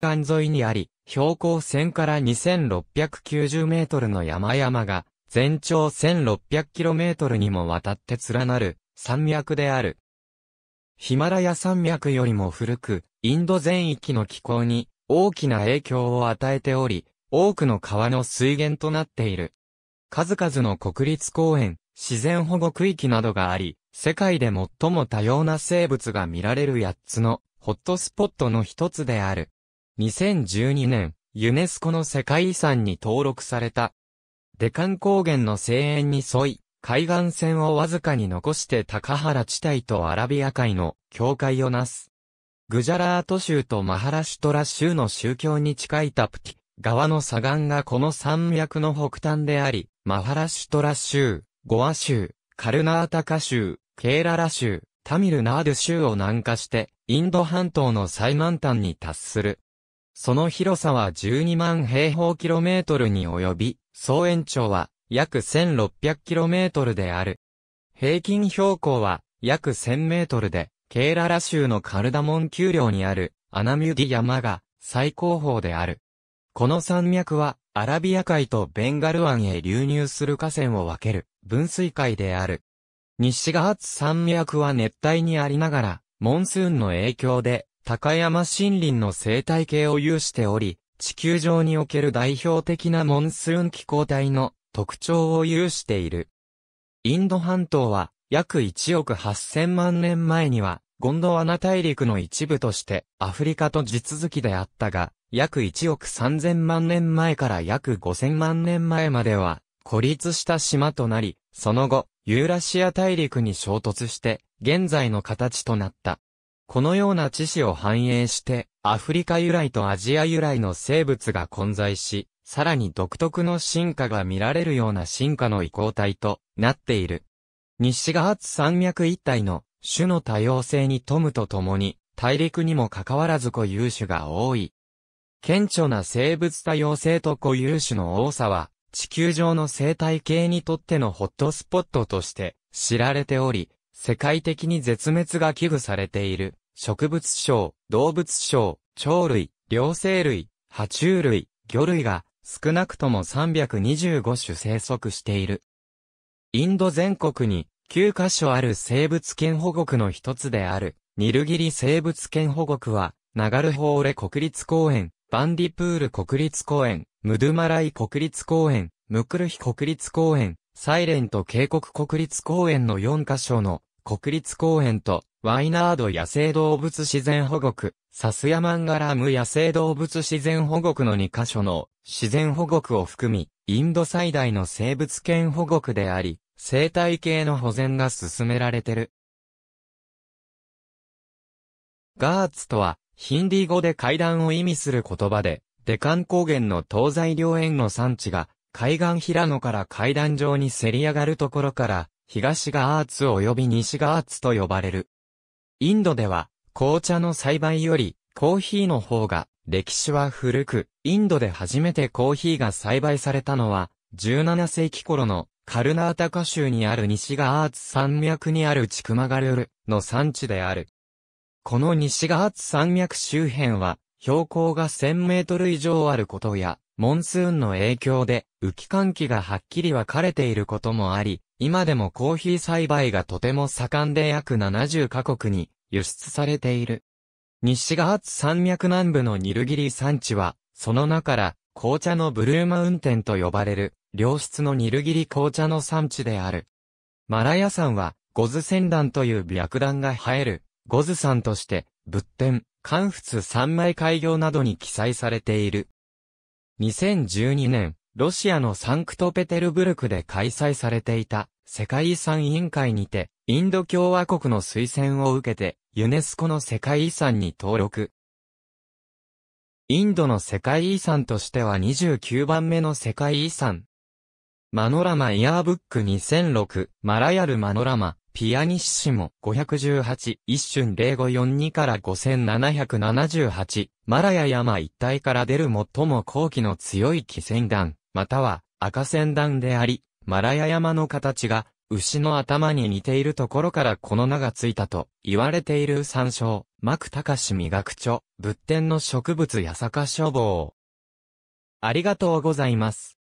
岸沿いにあり、標高1000から2690メートルの山々が、全長1600キロメートルにもわたって連なる山脈である。ヒマラヤ山脈よりも古く、インド全域の気候に大きな影響を与えており、多くの川の水源となっている。数々の国立公園、自然保護区域などがあり、世界で最も多様な生物が見られる8つのホットスポットの一つである。2012年、ユネスコの世界遺産に登録された。デカン高原の声援に沿い、海岸線をわずかに残して高原地帯とアラビア海の境界をなす。グジャラート州とマハラシュトラ州の宗教に近いタプティ側の左岸がこの山脈の北端であり、マハラシュトラ州、ゴア州、カルナータカ州、ケーララ州、タミルナード州を南下して、インド半島の最南端に達する。その広さは12万平方キロメートルに及び、総延長は約1600キロメートルである。平均標高は約1000メートルで、ケーララ州のカルダモン丘陵にあるアナミュディ山が最高峰である。この山脈はアラビア海とベンガル湾へ流入する河川を分ける分水海である。西ガーツ山脈は熱帯にありながら、モンスーンの影響で高山森林の生態系を有しており、地球上における代表的なモンスーン気候帯の特徴を有している。インド半島は約1億8000万年前にはゴンドワナ大陸の一部としてアフリカと地続きであったが、約1億3000万年前から約5000万年前までは孤立した島となり、その後、ユーラシア大陸に衝突して、現在の形となった。このような知識を反映して、アフリカ由来とアジア由来の生物が混在し、さらに独特の進化が見られるような進化の移行体となっている。西がー山脈一帯の種の多様性に富むとともに、大陸にもかかわらず固有種が多い。顕著な生物多様性と固有種の多さは、地球上の生態系にとってのホットスポットとして知られており、世界的に絶滅が危惧されている。植物症、動物症、鳥類、両生類、爬虫類、魚類が少なくとも325種生息している。インド全国に9カ所ある生物圏保護区の一つである、ニルギリ生物圏保護区は、ナガルホーレ国立公園、バンディプール国立公園、ムドゥマライ国立公園、ムクルヒ国立公園、サイレント渓谷国立公園の4カ所の国立公園と、ワイナード野生動物自然保護区、サスヤマンガラム野生動物自然保護区の2カ所の自然保護区を含み、インド最大の生物圏保護区であり、生態系の保全が進められてる。ガーツとは、ヒンディー語で階段を意味する言葉で、デカン高原の東西両縁の産地が、海岸平野から階段状にせり上がるところから、東ガーツ及び西ガーツと呼ばれる。インドでは、紅茶の栽培より、コーヒーの方が、歴史は古く、インドで初めてコーヒーが栽培されたのは、17世紀頃のカルナータカ州にある西ガーツ山脈にあるチクマガルルの産地である。この西ガーツ山脈周辺は、標高が1000メートル以上あることや、モンスーンの影響で、雨季寒気がはっきり分かれていることもあり、今でもコーヒー栽培がとても盛んで約70カ国に輸出されている。西ガーツ山脈南部のニルギリ山地は、その中から紅茶のブルーマウンテンと呼ばれる、良質のニルギリ紅茶の産地である。マラヤ山は、ゴズ仙団という白団が生える、ゴズ山として、仏典、関仏三枚開業などに記載されている。2012年、ロシアのサンクトペテルブルクで開催されていた世界遺産委員会にて、インド共和国の推薦を受けて、ユネスコの世界遺産に登録。インドの世界遺産としては29番目の世界遺産。マノラマイヤーブック2006マラヤルマノラマピアニッシモ518、一瞬0542から5778、マラヤ山一帯から出る最も後期の強い気仙弾、または赤仙弾であり、マラヤ山の形が牛の頭に似ているところからこの名がついたと言われている山椒、タカシ磨く著、仏典の植物八坂書房。ありがとうございます。